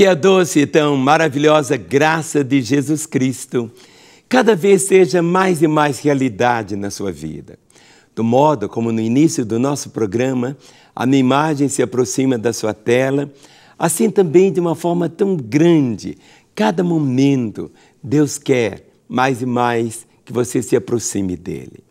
que a doce e tão maravilhosa graça de Jesus Cristo cada vez seja mais e mais realidade na sua vida. Do modo como no início do nosso programa, a minha imagem se aproxima da sua tela, assim também de uma forma tão grande, cada momento, Deus quer mais e mais que você se aproxime dele.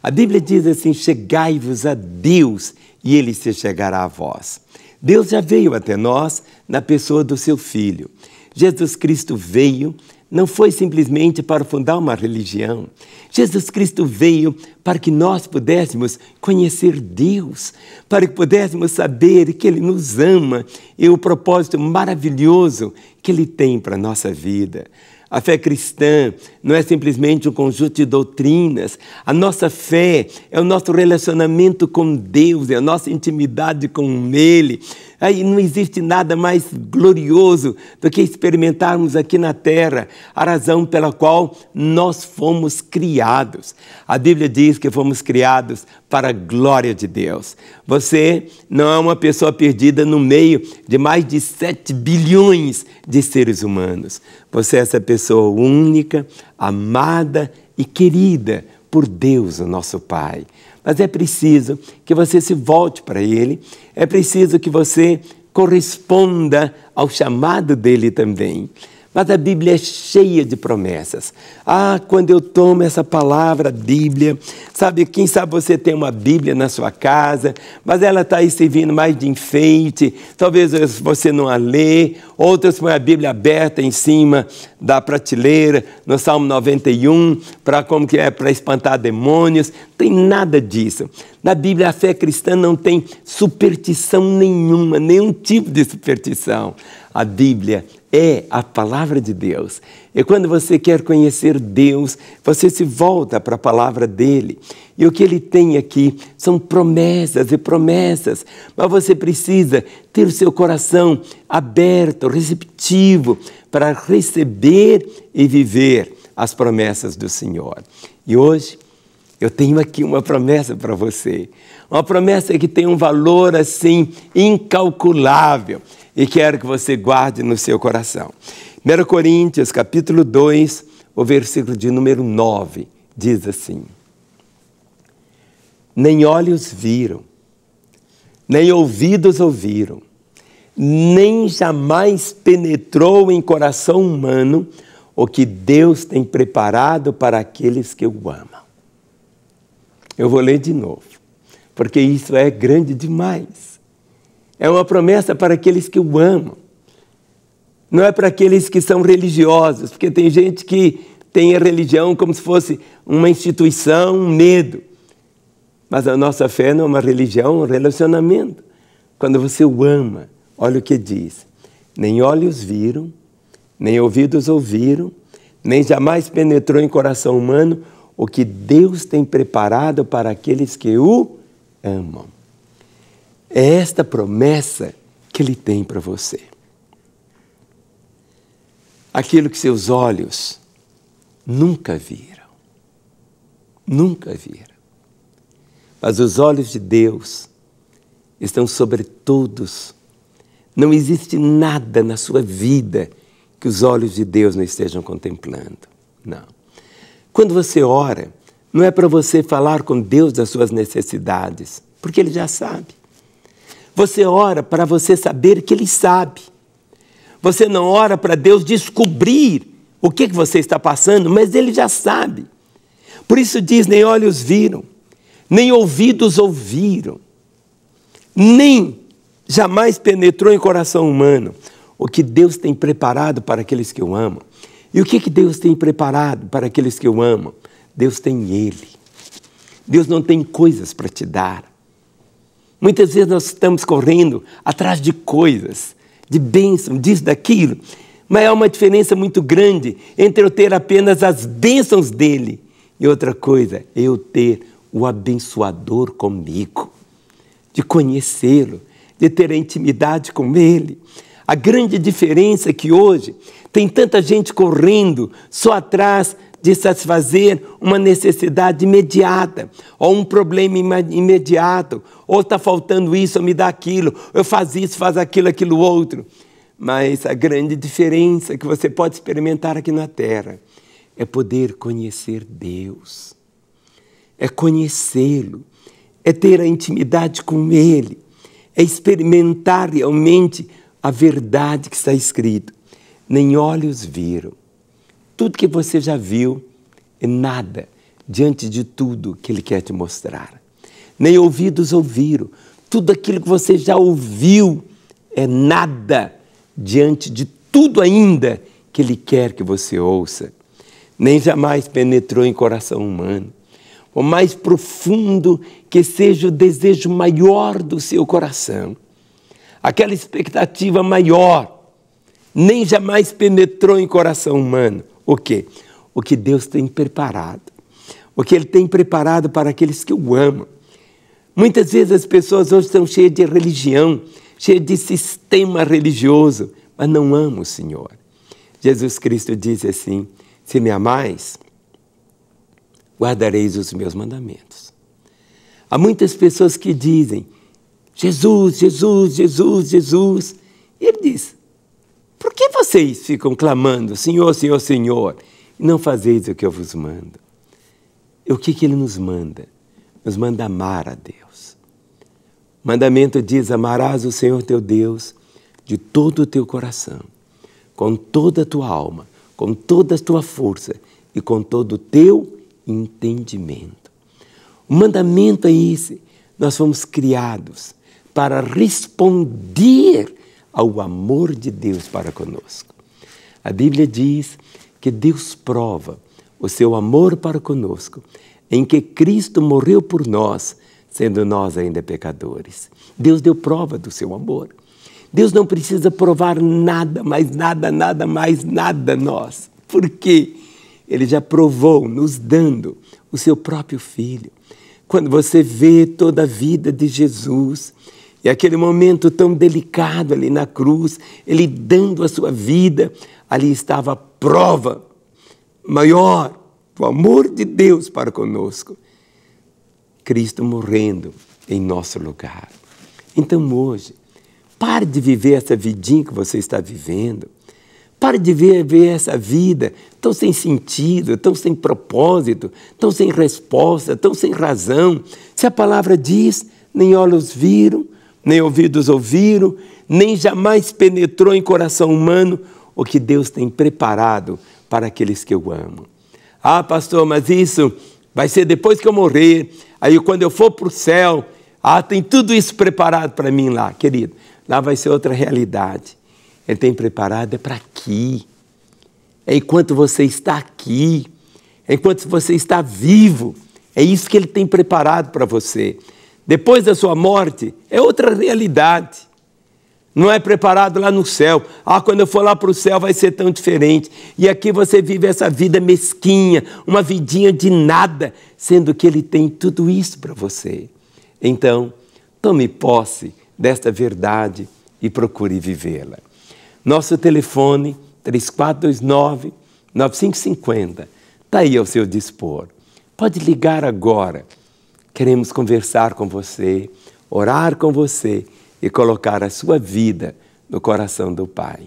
A Bíblia diz assim: chegai-vos a Deus e ele se chegará a vós. Deus já veio até nós na pessoa do seu Filho. Jesus Cristo veio, não foi simplesmente para fundar uma religião. Jesus Cristo veio para que nós pudéssemos conhecer Deus, para que pudéssemos saber que Ele nos ama e o propósito maravilhoso que Ele tem para a nossa vida. A fé cristã não é simplesmente um conjunto de doutrinas. A nossa fé é o nosso relacionamento com Deus, é a nossa intimidade com Ele. Aí não existe nada mais glorioso do que experimentarmos aqui na terra a razão pela qual nós fomos criados. A Bíblia diz que fomos criados para a glória de Deus. Você não é uma pessoa perdida no meio de mais de 7 bilhões de seres humanos. Você é essa pessoa única, amada e querida por Deus, o nosso Pai mas é preciso que você se volte para Ele, é preciso que você corresponda ao chamado dele também. Mas a Bíblia é cheia de promessas. Ah, quando eu tomo essa palavra Bíblia, sabe, quem sabe você tem uma Bíblia na sua casa, mas ela está aí servindo mais de enfeite, talvez você não a lê, outras põem a Bíblia aberta em cima da prateleira, no Salmo 91, para como que é, para espantar demônios, tem nada disso. Na Bíblia, a fé cristã não tem superstição nenhuma, nenhum tipo de superstição. A Bíblia é a palavra de Deus. E quando você quer conhecer Deus, você se volta para a palavra dele. E o que ele tem aqui são promessas e promessas, mas você precisa ter o seu coração aberto, receptivo, para receber e viver as promessas do Senhor. E hoje, eu tenho aqui uma promessa para você. Uma promessa que tem um valor assim incalculável e quero que você guarde no seu coração. 1 Coríntios, capítulo 2, o versículo de número 9, diz assim: Nem olhos viram, nem ouvidos ouviram, nem jamais penetrou em coração humano o que Deus tem preparado para aqueles que o amam. Eu vou ler de novo, porque isso é grande demais. É uma promessa para aqueles que o amam. Não é para aqueles que são religiosos, porque tem gente que tem a religião como se fosse uma instituição, um medo. Mas a nossa fé não é uma religião, é um relacionamento. Quando você o ama, olha o que diz: nem olhos viram, nem ouvidos ouviram, nem jamais penetrou em coração humano o que Deus tem preparado para aqueles que o amam. É esta promessa que Ele tem para você. Aquilo que seus olhos nunca viram. Nunca viram. Mas os olhos de Deus estão sobre todos. Não existe nada na sua vida que os olhos de Deus não estejam contemplando. Não. Quando você ora, não é para você falar com Deus das suas necessidades, porque Ele já sabe. Você ora para você saber que Ele sabe. Você não ora para Deus descobrir o que, que você está passando, mas Ele já sabe. Por isso diz: nem olhos viram, nem ouvidos ouviram, nem jamais penetrou em coração humano o que Deus tem preparado para aqueles que o amam. E o que, que Deus tem preparado para aqueles que o amam? Deus tem Ele. Deus não tem coisas para te dar. Muitas vezes nós estamos correndo atrás de coisas, de bênção, disso, daquilo, mas há uma diferença muito grande entre eu ter apenas as bênçãos dele e outra coisa, eu ter o abençoador comigo, de conhecê-lo, de ter a intimidade com ele. A grande diferença é que hoje tem tanta gente correndo só atrás de satisfazer uma necessidade imediata, ou um problema imediato, ou está faltando isso, ou me dá aquilo, eu faço isso, faz aquilo, aquilo outro. Mas a grande diferença que você pode experimentar aqui na Terra é poder conhecer Deus, é conhecê-lo, é ter a intimidade com Ele, é experimentar realmente a verdade que está escrito. Nem olhos viram, tudo que você já viu é nada diante de tudo que Ele quer te mostrar. Nem ouvidos ouviram. Tudo aquilo que você já ouviu é nada diante de tudo ainda que Ele quer que você ouça. Nem jamais penetrou em coração humano. O mais profundo que seja o desejo maior do seu coração, aquela expectativa maior, nem jamais penetrou em coração humano o quê? O que Deus tem preparado. O que Ele tem preparado para aqueles que o amam. Muitas vezes as pessoas hoje estão cheias de religião, cheias de sistema religioso, mas não amam o Senhor. Jesus Cristo disse assim: Se me amais, guardareis os meus mandamentos. Há muitas pessoas que dizem: Jesus, Jesus, Jesus, Jesus. E ele diz: vocês ficam clamando, Senhor, Senhor, Senhor, e não fazeis o que eu vos mando? E o que, que ele nos manda? Nos manda amar a Deus. O mandamento diz: amarás o Senhor teu Deus de todo o teu coração, com toda a tua alma, com toda a tua força e com todo o teu entendimento. O mandamento é esse. Nós fomos criados para responder ao amor de Deus para conosco. A Bíblia diz que Deus prova o seu amor para conosco em que Cristo morreu por nós, sendo nós ainda pecadores. Deus deu prova do seu amor. Deus não precisa provar nada, mais nada, nada, mais nada nós. Porque ele já provou nos dando o seu próprio filho. Quando você vê toda a vida de Jesus, e aquele momento tão delicado ali na cruz, ele dando a sua vida, ali estava a prova maior do amor de Deus para conosco. Cristo morrendo em nosso lugar. Então hoje, pare de viver essa vidinha que você está vivendo. Pare de viver essa vida tão sem sentido, tão sem propósito, tão sem resposta, tão sem razão. Se a palavra diz, nem olhos viram, nem ouvidos ouviram, nem jamais penetrou em coração humano o que Deus tem preparado para aqueles que eu amo. Ah, pastor, mas isso vai ser depois que eu morrer, aí quando eu for para o céu, ah, tem tudo isso preparado para mim lá, querido. Lá vai ser outra realidade. Ele tem preparado é para aqui. É enquanto você está aqui, é enquanto você está vivo. É isso que ele tem preparado para você depois da sua morte, é outra realidade. Não é preparado lá no céu. Ah, quando eu for lá para o céu vai ser tão diferente. E aqui você vive essa vida mesquinha, uma vidinha de nada, sendo que ele tem tudo isso para você. Então, tome posse desta verdade e procure vivê-la. Nosso telefone 3429 9550 está aí ao seu dispor. Pode ligar agora Queremos conversar com você, orar com você e colocar a sua vida no coração do Pai.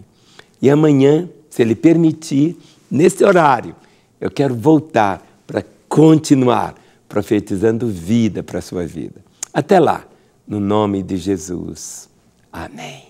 E amanhã, se Ele permitir, nesse horário, eu quero voltar para continuar profetizando vida para a sua vida. Até lá, no nome de Jesus. Amém.